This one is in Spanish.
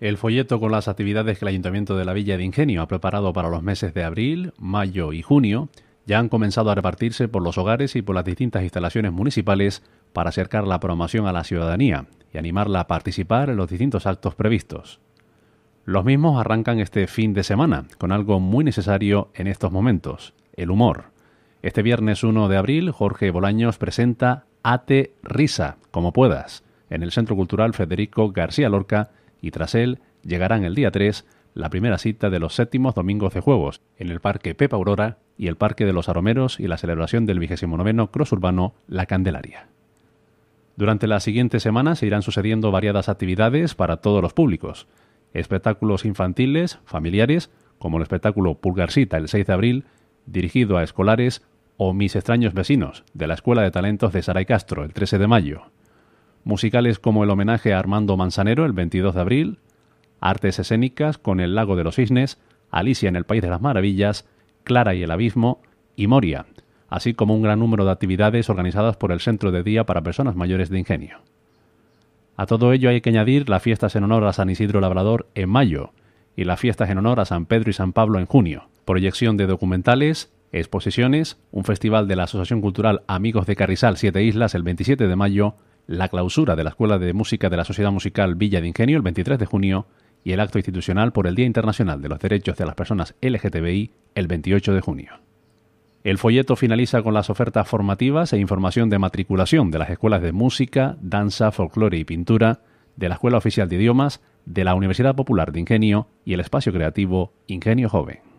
El folleto con las actividades que el Ayuntamiento de la Villa de Ingenio ha preparado para los meses de abril, mayo y junio ya han comenzado a repartirse por los hogares y por las distintas instalaciones municipales para acercar la promoción a la ciudadanía y animarla a participar en los distintos actos previstos. Los mismos arrancan este fin de semana con algo muy necesario en estos momentos, el humor. Este viernes 1 de abril, Jorge Bolaños presenta Ate Risa, como puedas, en el Centro Cultural Federico García Lorca, y tras él llegarán el día 3 la primera cita de los séptimos domingos de juegos en el Parque Pepa Aurora y el Parque de los Aromeros y la celebración del noveno Cross Urbano La Candelaria. Durante las siguientes semanas se irán sucediendo variadas actividades para todos los públicos, espectáculos infantiles, familiares, como el espectáculo Pulgarcita el 6 de abril, dirigido a escolares, o Mis extraños vecinos, de la Escuela de Talentos de Saray Castro, el 13 de mayo musicales como el homenaje a Armando Manzanero el 22 de abril, artes escénicas con El lago de los cisnes, Alicia en el País de las Maravillas, Clara y el Abismo y Moria, así como un gran número de actividades organizadas por el Centro de Día para Personas Mayores de Ingenio. A todo ello hay que añadir las fiestas en honor a San Isidro Labrador en mayo y las fiestas en honor a San Pedro y San Pablo en junio, proyección de documentales, exposiciones, un festival de la Asociación Cultural Amigos de Carrizal Siete Islas el 27 de mayo la clausura de la Escuela de Música de la Sociedad Musical Villa de Ingenio el 23 de junio y el acto institucional por el Día Internacional de los Derechos de las Personas LGTBI el 28 de junio. El folleto finaliza con las ofertas formativas e información de matriculación de las escuelas de música, danza, folclore y pintura, de la Escuela Oficial de Idiomas, de la Universidad Popular de Ingenio y el espacio creativo Ingenio Joven.